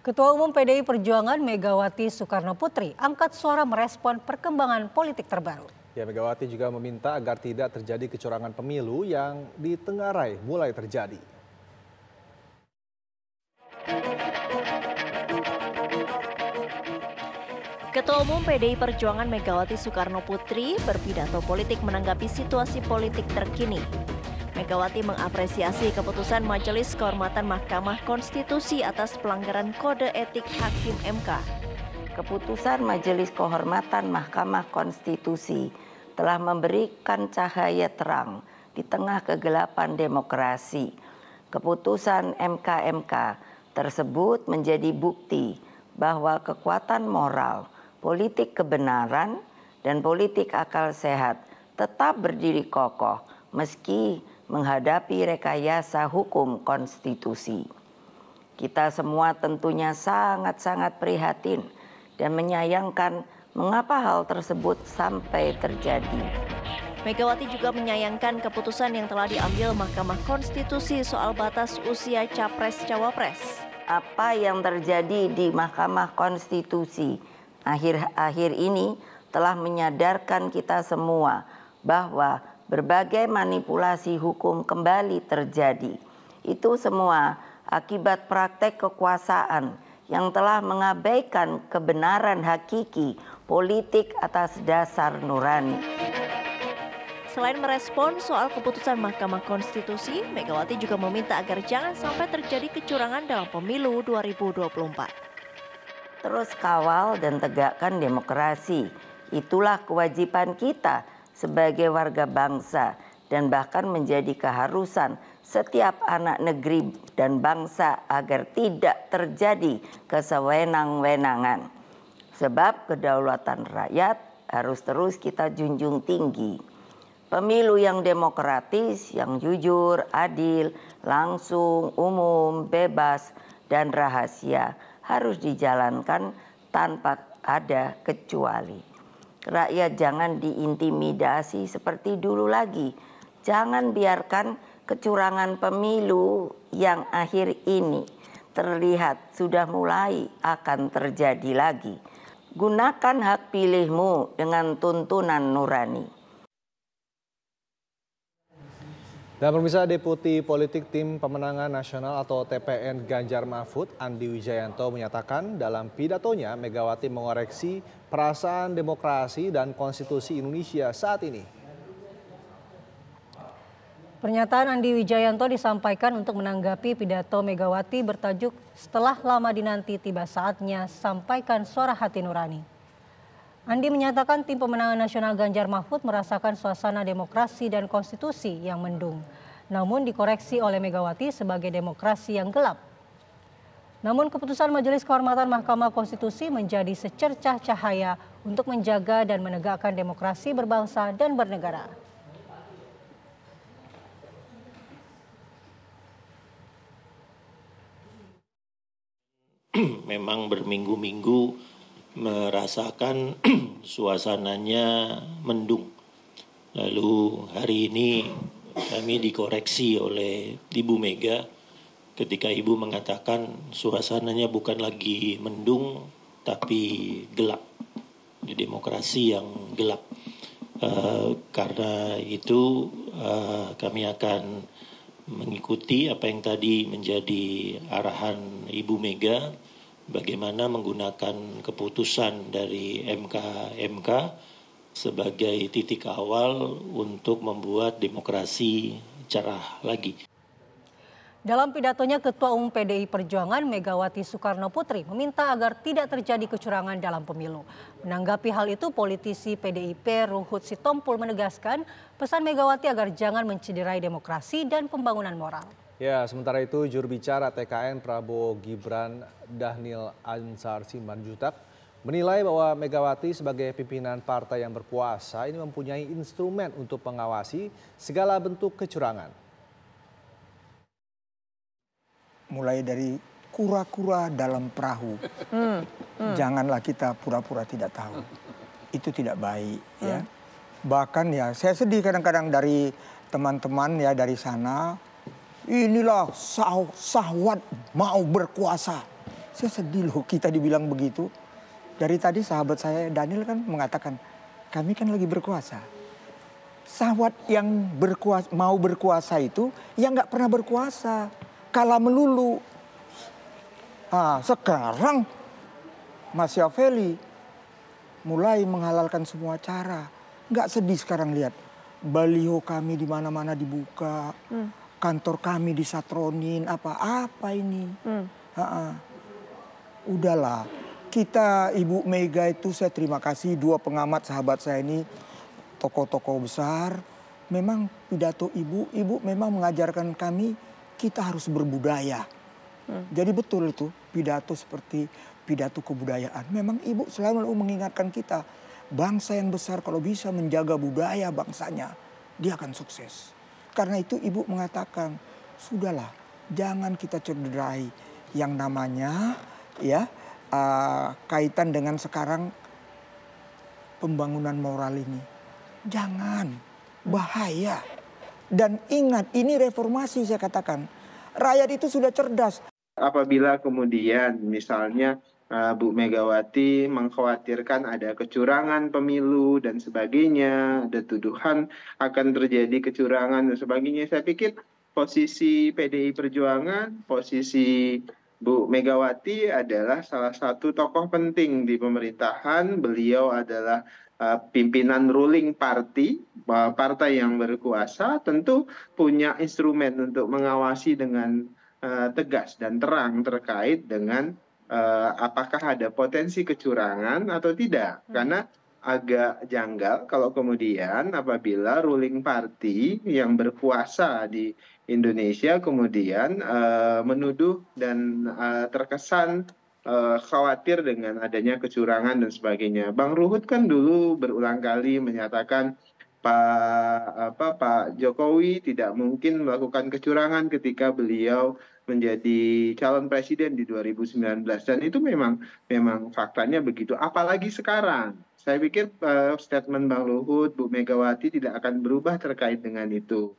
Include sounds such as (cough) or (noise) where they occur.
Ketua Umum PDI Perjuangan Megawati Soekarno Putri angkat suara merespon perkembangan politik terbaru. Ya, Megawati juga meminta agar tidak terjadi kecurangan pemilu yang ditengarai mulai terjadi. Ketua Umum PDI Perjuangan Megawati Soekarno Putri berpidato politik menanggapi situasi politik terkini Megawati mengapresiasi keputusan Majelis Kehormatan Mahkamah Konstitusi atas pelanggaran kode etik Hakim MK. Keputusan Majelis Kehormatan Mahkamah Konstitusi telah memberikan cahaya terang di tengah kegelapan demokrasi. Keputusan MKMK tersebut menjadi bukti bahwa kekuatan moral, politik kebenaran, dan politik akal sehat tetap berdiri kokoh meski menghadapi rekayasa hukum konstitusi. Kita semua tentunya sangat-sangat prihatin dan menyayangkan mengapa hal tersebut sampai terjadi. Megawati juga menyayangkan keputusan yang telah diambil Mahkamah Konstitusi soal batas usia capres-cawapres. Apa yang terjadi di Mahkamah Konstitusi akhir-akhir ini telah menyadarkan kita semua bahwa berbagai manipulasi hukum kembali terjadi. Itu semua akibat praktek kekuasaan yang telah mengabaikan kebenaran hakiki politik atas dasar nurani. Selain merespon soal keputusan Mahkamah Konstitusi, Megawati juga meminta agar jangan sampai terjadi kecurangan dalam pemilu 2024. Terus kawal dan tegakkan demokrasi. Itulah kewajiban kita sebagai warga bangsa dan bahkan menjadi keharusan setiap anak negeri dan bangsa agar tidak terjadi kesewenang-wenangan. Sebab kedaulatan rakyat harus terus kita junjung tinggi. Pemilu yang demokratis, yang jujur, adil, langsung, umum, bebas, dan rahasia harus dijalankan tanpa ada kecuali. Rakyat jangan diintimidasi seperti dulu lagi. Jangan biarkan kecurangan pemilu yang akhir ini terlihat sudah mulai akan terjadi lagi. Gunakan hak pilihmu dengan tuntunan nurani. Dan pemirsa Deputi Politik Tim Pemenangan Nasional atau TPN Ganjar Mahfud Andi Wijayanto menyatakan dalam pidatonya Megawati mengoreksi perasaan demokrasi dan konstitusi Indonesia saat ini. Pernyataan Andi Wijayanto disampaikan untuk menanggapi pidato Megawati bertajuk setelah lama dinanti tiba saatnya sampaikan suara hati nurani. Andi menyatakan tim pemenangan nasional Ganjar Mahfud merasakan suasana demokrasi dan konstitusi yang mendung. Namun dikoreksi oleh Megawati sebagai demokrasi yang gelap. Namun keputusan Majelis Kehormatan Mahkamah Konstitusi menjadi secercah cahaya untuk menjaga dan menegakkan demokrasi berbangsa dan bernegara. (clears throat) Memang berminggu-minggu merasakan (clears throat) suasananya mendung. Lalu hari ini kami dikoreksi oleh Ibu Mega ketika Ibu mengatakan suasananya bukan lagi mendung tapi gelap. Di demokrasi yang gelap. Uh, karena itu uh, kami akan mengikuti apa yang tadi menjadi arahan Ibu Mega bagaimana menggunakan keputusan dari MK MK sebagai titik awal untuk membuat demokrasi cerah lagi. Dalam pidatonya Ketua Umum PDI Perjuangan Megawati Soekarno Putri meminta agar tidak terjadi kecurangan dalam pemilu. Menanggapi hal itu, politisi PDIP Ruhut Sitompul menegaskan pesan Megawati agar jangan menciderai demokrasi dan pembangunan moral. Ya, sementara itu jurubicara TKN Prabowo Gibran Dahnil Ansar Simanjutak menilai bahwa Megawati sebagai pimpinan partai yang berkuasa ini mempunyai instrumen untuk mengawasi segala bentuk kecurangan. Mulai dari kura-kura dalam perahu, hmm, hmm. janganlah kita pura-pura tidak tahu. Hmm. Itu tidak baik, ya. hmm. ya. Bahkan ya, saya sedih kadang-kadang dari teman-teman ya dari sana inilah sah sahwat mau berkuasa. Saya sedih loh kita dibilang begitu. Dari tadi sahabat saya Daniel kan mengatakan kami kan lagi berkuasa. Sahwat yang berkuasa, mau berkuasa itu yang nggak pernah berkuasa. Kalah melulu. Ah, sekarang Mas Yafeli mulai menghalalkan semua cara. Nggak sedih sekarang lihat. Baliho kami di mana-mana dibuka. Hmm kantor kami disatronin apa-apa ini. Hmm. Ha -ha. Udahlah, kita Ibu Mega itu saya terima kasih dua pengamat sahabat saya ini tokoh-tokoh besar. Memang pidato ibu, ibu memang mengajarkan kami kita harus berbudaya. Hmm. Jadi betul itu pidato seperti pidato kebudayaan. Memang ibu selalu mengingatkan kita bangsa yang besar kalau bisa menjaga budaya bangsanya, dia akan sukses. Karena itu ibu mengatakan, sudahlah, jangan kita cederai yang namanya ya uh, kaitan dengan sekarang pembangunan moral ini. Jangan, bahaya. Dan ingat, ini reformasi saya katakan. Rakyat itu sudah cerdas apabila kemudian misalnya eh, Bu Megawati mengkhawatirkan ada kecurangan pemilu dan sebagainya, ada tuduhan akan terjadi kecurangan dan sebagainya. Saya pikir posisi PDI Perjuangan, posisi Bu Megawati adalah salah satu tokoh penting di pemerintahan. Beliau adalah eh, pimpinan ruling party, eh, partai yang berkuasa tentu punya instrumen untuk mengawasi dengan Eh, tegas dan terang terkait dengan eh, apakah ada potensi kecurangan atau tidak hmm. karena agak janggal kalau kemudian apabila ruling party yang berkuasa di Indonesia kemudian uh, menuduh dan uh, terkesan uh, khawatir dengan adanya kecurangan dan sebagainya. Bang Ruhut kan dulu berulang kali menyatakan Pak apa Pak Jokowi tidak mungkin melakukan kecurangan ketika beliau menjadi calon presiden di 2019 dan itu memang memang faktanya begitu apalagi sekarang saya pikir uh, statement Bang Luhut Bu Megawati tidak akan berubah terkait dengan itu